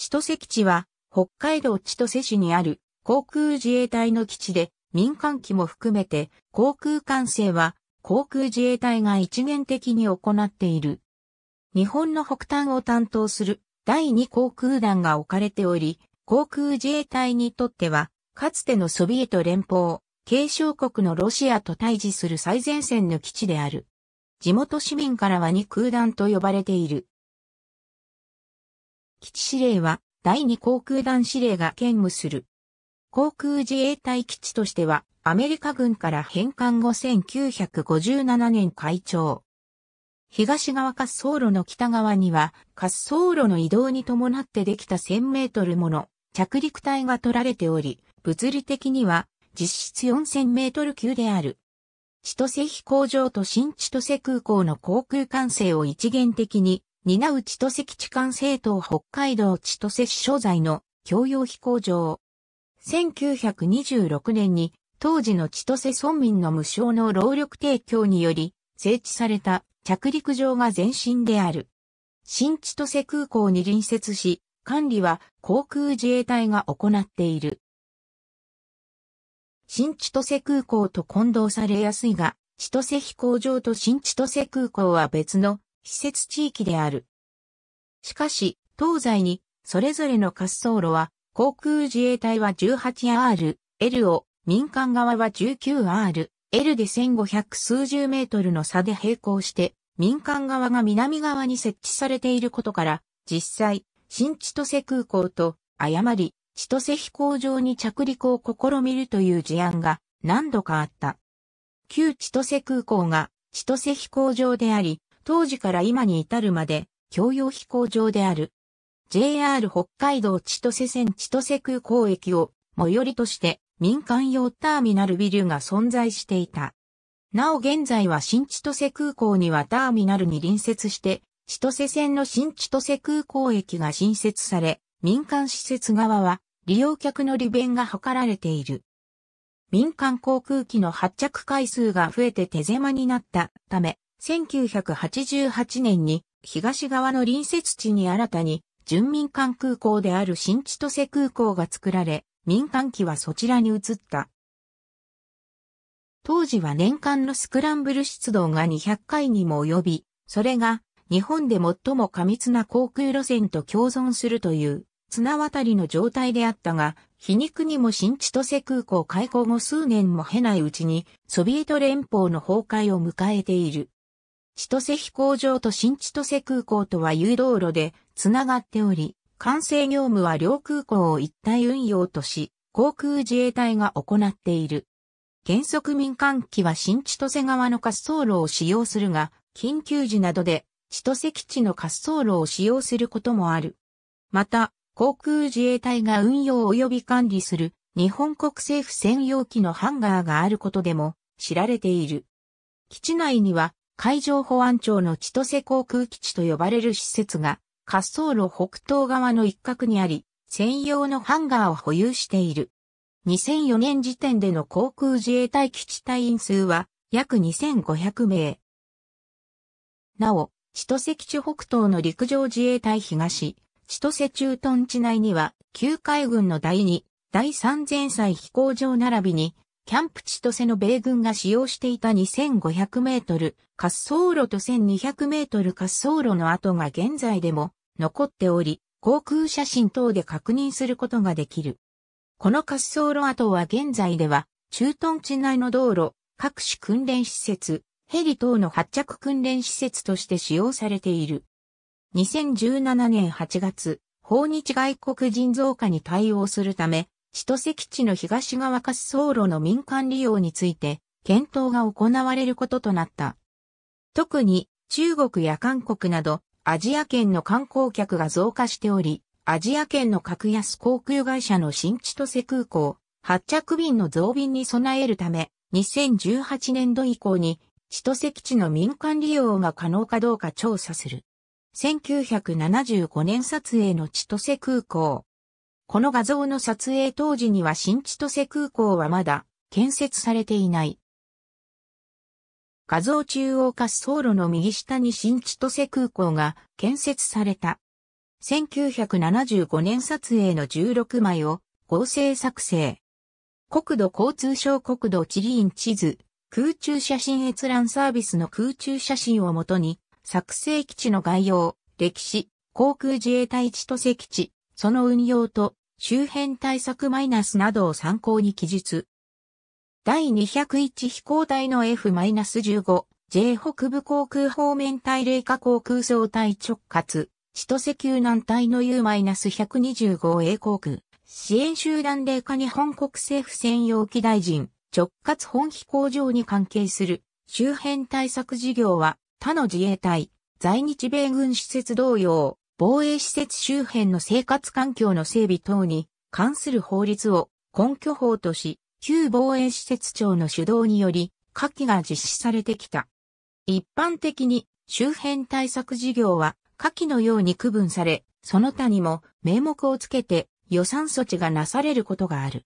千歳基地は、北海道千歳市にある航空自衛隊の基地で、民間機も含めて航空管制は航空自衛隊が一元的に行っている。日本の北端を担当する第二航空団が置かれており、航空自衛隊にとっては、かつてのソビエト連邦、継承国のロシアと対峙する最前線の基地である。地元市民からは二空団と呼ばれている。基地司令は第二航空団司令が兼務する。航空自衛隊基地としてはアメリカ軍から返還後1957年開庁。東側滑走路の北側には滑走路の移動に伴ってできた1000メートルもの着陸体が取られており、物理的には実質4000メートル級である。千歳飛行場と新千歳空港の航空管制を一元的に担う千歳基地管政党北海道千歳市所在の共用飛行場。1926年に当時の千歳村民の無償の労力提供により整地された着陸場が前身である。新千歳空港に隣接し、管理は航空自衛隊が行っている。新千歳空港と混同されやすいが、千歳飛行場と新千歳空港は別の施設地域である。しかし、東西に、それぞれの滑走路は、航空自衛隊は 18R、L を、民間側は 19R、L で1500数十メートルの差で並行して、民間側が南側に設置されていることから、実際、新千歳空港と、誤り、千歳飛行場に着陸を試みるという事案が何度かあった。旧千歳空港が千歳飛行場であり、当時から今に至るまで、共用飛行場である。JR 北海道千歳線千歳空港駅を最寄りとして民間用ターミナルビルが存在していた。なお現在は新千歳空港にはターミナルに隣接して、千歳線の新千歳空港駅が新設され、民間施設側は利用客の利便が図られている。民間航空機の発着回数が増えて手狭になったため、1988年に東側の隣接地に新たに準民間空港である新千歳空港が作られ、民間機はそちらに移った。当時は年間のスクランブル出動が200回にも及び、それが日本で最も過密な航空路線と共存するという綱渡りの状態であったが、皮肉にも新千歳空港開港後数年も経ないうちにソビエト連邦の崩壊を迎えている。千歳飛行場と新千歳空港とは誘導路でつながっており、管制業務は両空港を一体運用とし、航空自衛隊が行っている。原則民間機は新千歳側の滑走路を使用するが、緊急時などで千歳基地の滑走路を使用することもある。また、航空自衛隊が運用及び管理する日本国政府専用機のハンガーがあることでも知られている。基地内には海上保安庁の千歳航空基地と呼ばれる施設が滑走路北東側の一角にあり、専用のハンガーを保有している。2004年時点での航空自衛隊基地隊員数は約2500名。なお、千歳基地北東の陸上自衛隊東、千歳駐屯地内には、旧海軍の第2、第3前載飛行場並びに、キャンプ地とせの米軍が使用していた2500メートル滑走路と1200メートル滑走路の跡が現在でも残っており、航空写真等で確認することができる。この滑走路跡は現在では、駐屯地内の道路、各種訓練施設、ヘリ等の発着訓練施設として使用されている。2017年8月、訪日外国人増加に対応するため、千歳基地の東側滑走路の民間利用について、検討が行われることとなった。特に、中国や韓国など、アジア圏の観光客が増加しており、アジア圏の格安航空会社の新千歳空港、発着便の増便に備えるため、2018年度以降に、千歳基地の民間利用が可能かどうか調査する。1975年撮影の千歳空港、この画像の撮影当時には新千歳空港はまだ建設されていない。画像中央滑走路の右下に新千歳空港が建設された。1975年撮影の16枚を合成作成。国土交通省国土地理院地図、空中写真閲覧サービスの空中写真をもとに、作成基地の概要、歴史、航空自衛隊千歳基地、その運用と周辺対策マイナスなどを参考に記述。第201飛行隊の F-15、J 北部航空方面対冷下航空総隊直轄、千歳救難隊の U-125A 航空、支援集団冷下日本国政府専用機大臣、直轄本飛行場に関係する周辺対策事業は他の自衛隊、在日米軍施設同様、防衛施設周辺の生活環境の整備等に関する法律を根拠法とし、旧防衛施設庁の主導により、下記が実施されてきた。一般的に周辺対策事業は下記のように区分され、その他にも名目をつけて予算措置がなされることがある。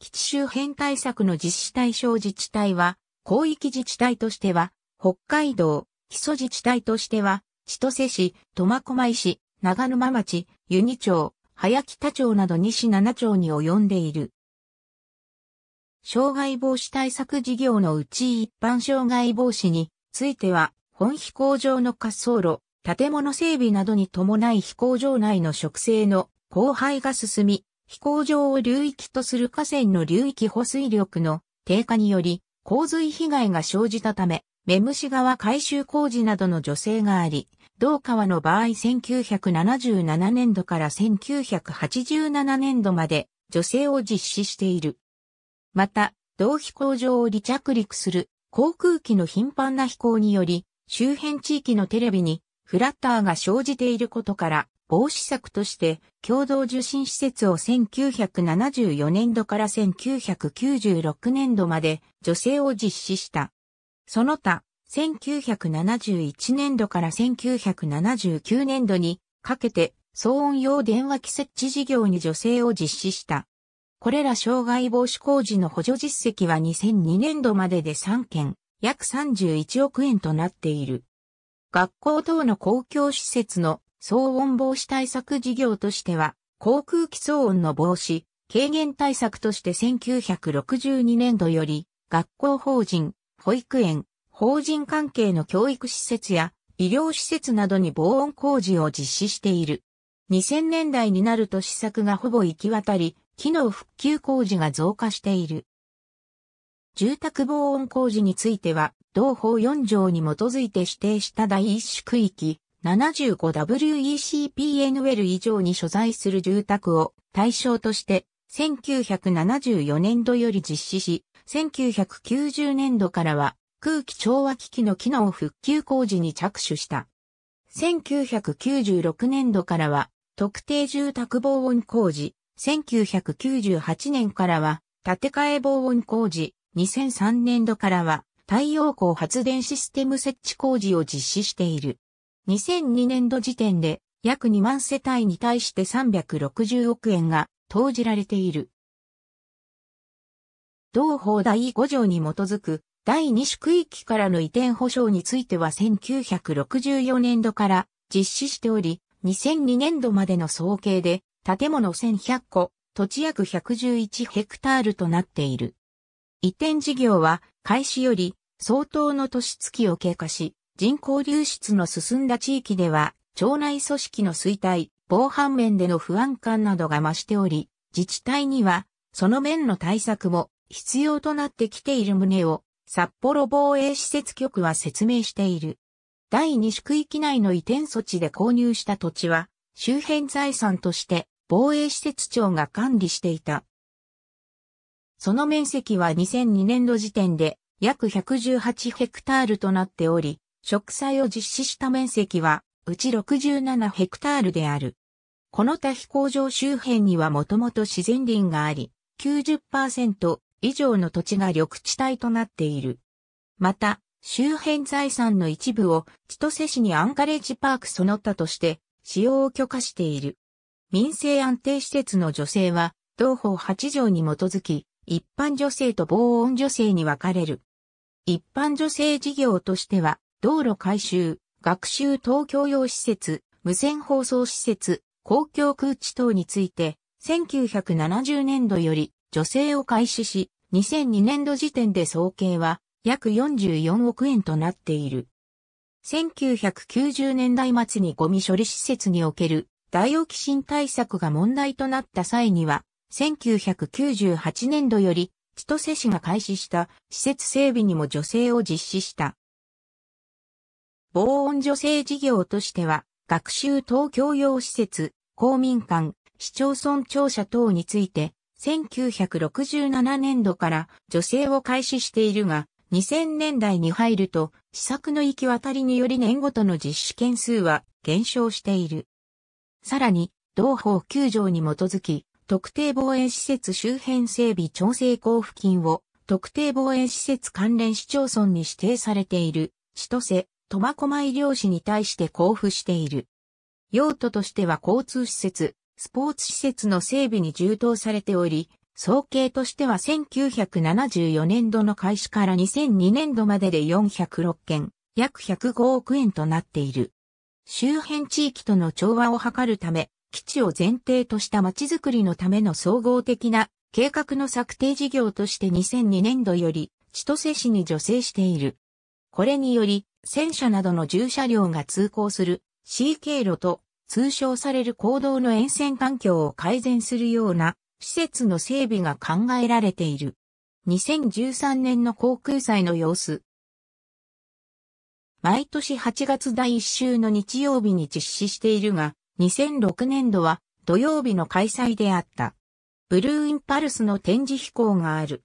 基地周辺対策の実施対象自治体は、広域自治体としては、北海道、基礎自治体としては、千歳市、苫小牧市、長沼町、湯二町、早北町など西7町に及んでいる。障害防止対策事業のうち一般障害防止については、本飛行場の滑走路、建物整備などに伴い飛行場内の植生の荒廃が進み、飛行場を流域とする河川の流域保水力の低下により、洪水被害が生じたため、目虫川改修工事などの助成があり、同川の場合1977年度から1987年度まで助成を実施している。また、同飛行場を離着陸する航空機の頻繁な飛行により、周辺地域のテレビにフラッターが生じていることから、防止策として共同受信施設を1974年度から1996年度まで助成を実施した。その他、1971年度から1979年度にかけて騒音用電話機設置事業に助成を実施した。これら障害防止工事の補助実績は2002年度までで3件、約31億円となっている。学校等の公共施設の騒音防止対策事業としては、航空機騒音の防止、軽減対策として1962年度より、学校法人、保育園、法人関係の教育施設や医療施設などに防音工事を実施している。2000年代になると施策がほぼ行き渡り、機能復旧工事が増加している。住宅防音工事については、同法4条に基づいて指定した第一種区域 75WECPNL 以上に所在する住宅を対象として、1974年度より実施し、1990年度からは空気調和機器の機能復旧工事に着手した。1996年度からは、特定住宅防音工事、1998年からは、建て替え防音工事、2003年度からは、太陽光発電システム設置工事を実施している。2002年度時点で約2万世帯に対して360億円が投じられている。同法第5条に基づく第2種区域からの移転保障については1964年度から実施しており、2002年度までの総計で建物1100個、土地約111ヘクタールとなっている。移転事業は開始より相当の年月を経過し、人口流出の進んだ地域では、町内組織の衰退、防犯面での不安感などが増しており、自治体には、その面の対策も必要となってきている旨を札幌防衛施設局は説明している。第2種区域内の移転措置で購入した土地は、周辺財産として防衛施設庁が管理していた。その面積は2002年度時点で約118ヘクタールとなっており、植栽を実施した面積はうち67ヘクタールである。この他飛行場周辺にはもともと自然林があり、90%以上の土地が緑地帯となっている。また、周辺財産の一部を千歳市にアンカレッジパークその他として使用を許可している。民生安定施設の女性は、同法8条に基づき、一般女性と防音女性に分かれる。一般女性事業としては、道路改修、学習東京用施設、無線放送施設、公共空地等について、1970年度より女性を開始し、2002年度時点で総計は約44億円となっている。1990年代末にゴミ処理施設におけるダイオキシン対策が問題となった際には、1998年度より千歳市が開始した施設整備にも助成を実施した。防音助成事業としては、学習東京用施設、公民館、市町村庁舎等について、1967年度から助成を開始しているが、2000年代に入ると、施策の行き渡りにより年ごとの実施件数は減少している。さらに、同法9条に基づき、特定防衛施設周辺整備調整交付金を特定防衛施設関連市町村に指定されている、千歳、苫小牧漁市に対して交付している。用途としては交通施設、スポーツ施設の整備に充当されており、総計としては1974年度の開始から2002年度までで406件、約105億円となっている。周辺地域との調和を図るため、基地を前提とした街づくりのための総合的な計画の策定事業として2002年度より千歳市に助成している。これにより、戦車などの重車両が通行する C 経路と通称される行動の沿線環境を改善するような施設の整備が考えられている。2013年の航空祭の様子。毎年8月第1週の日曜日に実施しているが、2006年度は土曜日の開催であった。ブルーインパルスの展示飛行がある。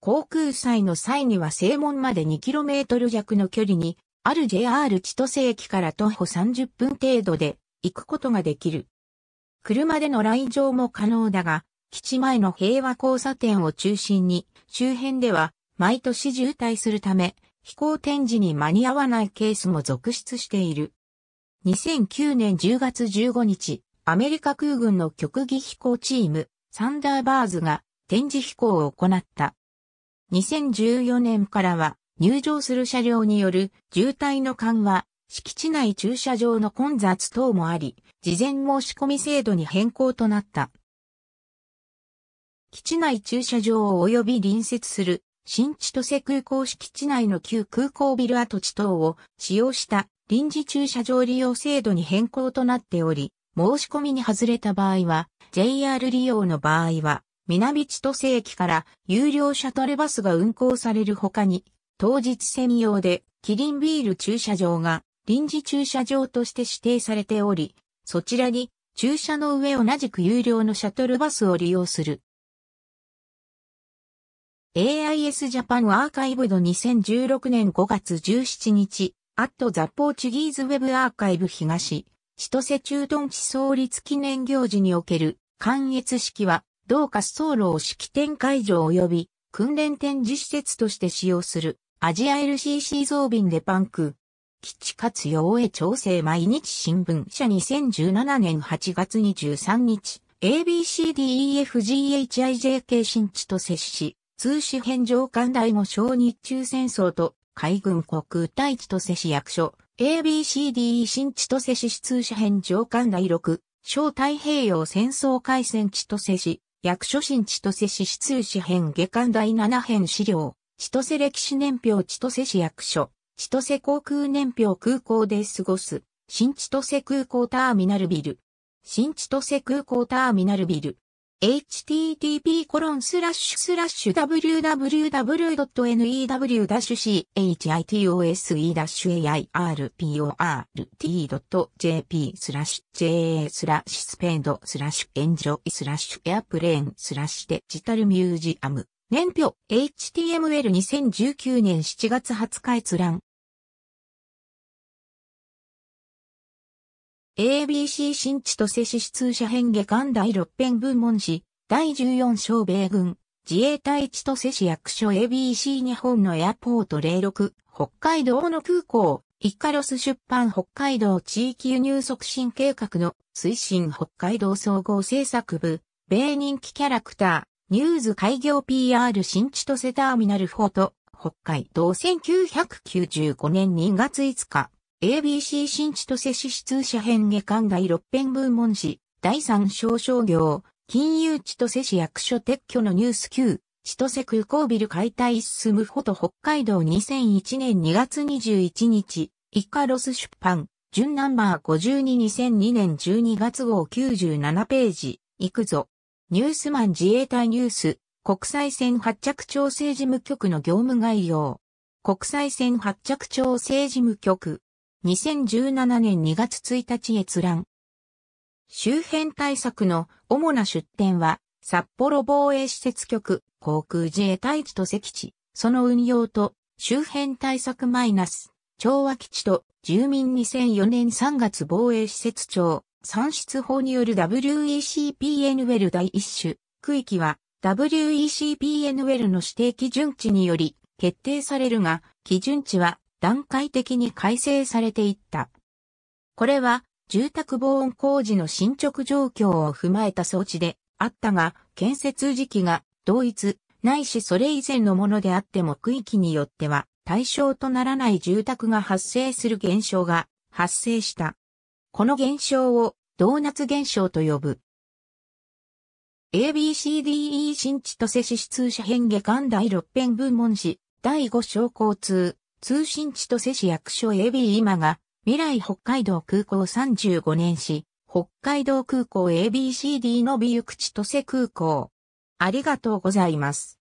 航空祭の際には正門まで 2km 弱の距離に、ある JR 千歳駅から徒歩30分程度で行くことができる。車での来場も可能だが、基地前の平和交差点を中心に、周辺では毎年渋滞するため、飛行展示に間に合わないケースも続出している。2009年10月15日、アメリカ空軍の極技飛行チーム、サンダーバーズが展示飛行を行った。2014年からは入場する車両による渋滞の緩和、敷地内駐車場の混雑等もあり、事前申し込み制度に変更となった。基地内駐車場及び隣接する新千歳空港敷地内の旧空港ビル跡地等を使用した臨時駐車場利用制度に変更となっており、申し込みに外れた場合は、JR 利用の場合は、南千歳駅から有料シャトルバスが運行される他に、当日専用でキリンビール駐車場が臨時駐車場として指定されており、そちらに駐車の上同じく有料のシャトルバスを利用する。AIS Japan アーカイブの2016年5月17日、アットザポーチギーズウェブアーカイブ東、千歳駐屯地創立記念行事における関越式は、同滑走路を式典会場及び訓練展示施設として使用するアジア LCC 増便でパンク、基地活用へ調整毎日新聞社2017年8月23日、ABCDEFGHIJK 新地と接し、通信編上艦第5小日中戦争と海軍国対地と接し役所、ABCDE 新地と接し通信編上艦第6、小太平洋戦争海戦地と接し、役所新地と接し通信編下巻第7編資料、千歳歴史年表千歳市役所。千歳航空年表空港で過ごす、新千歳空港ターミナルビル。新千歳空港ターミナルビル。http コロンスラッシュスラッシュ www.new-chitose-airport.jp スラッシュ ja スラッシュスペンドスラッシュエンジョイスラッシュエアプレーンスラッシュデジタルミュージアム年表 HTML2019 年7月20日閲覧 ABC 新千歳市史通社編下巻第6編文門誌、第14章米軍、自衛隊地と市役所 ABC 日本のエアポート06、北海道の空港、イカロス出版北海道地域輸入促進計画の推進北海道総合政策部、米人気キャラクター、ニューズ開業 PR 新千歳ターミナルフォート、北海道1995年2月5日。ABC 新千歳市市通社編下巻第六編部門市、第三小商業、金融千歳市役所撤去のニュース9、千歳空港ビル解体進むフォト北海道2001年2月21日、イカロス出版、準ナンバー522002年12月号97ページ、行くぞ。ニュースマン自衛隊ニュース、国際線発着調整事務局の業務概要。国際線発着調整事務局。2017年2月1日閲覧。周辺対策の主な出展は、札幌防衛施設局、航空自衛隊地と関地、その運用と、周辺対策マイナス、調和基地と、住民2004年3月防衛施設庁、算出法による WECPN ウェ l 第一種、区域は、WECPN ウェ l の指定基準値により、決定されるが、基準値は段階的に改正されていった。これは住宅防音工事の進捗状況を踏まえた装置であったが、建設時期が同一、ないしそれ以前のものであっても区域によっては対象とならない住宅が発生する現象が発生した。この現象をドーナツ現象と呼ぶ。ABCDE 新千歳市通車変下間第六編部門誌第5章交通通信地と瀬市役所 AB 今が、未来北海道空港35年市、北海道空港 ABCD の美行口と瀬空港。ありがとうございます。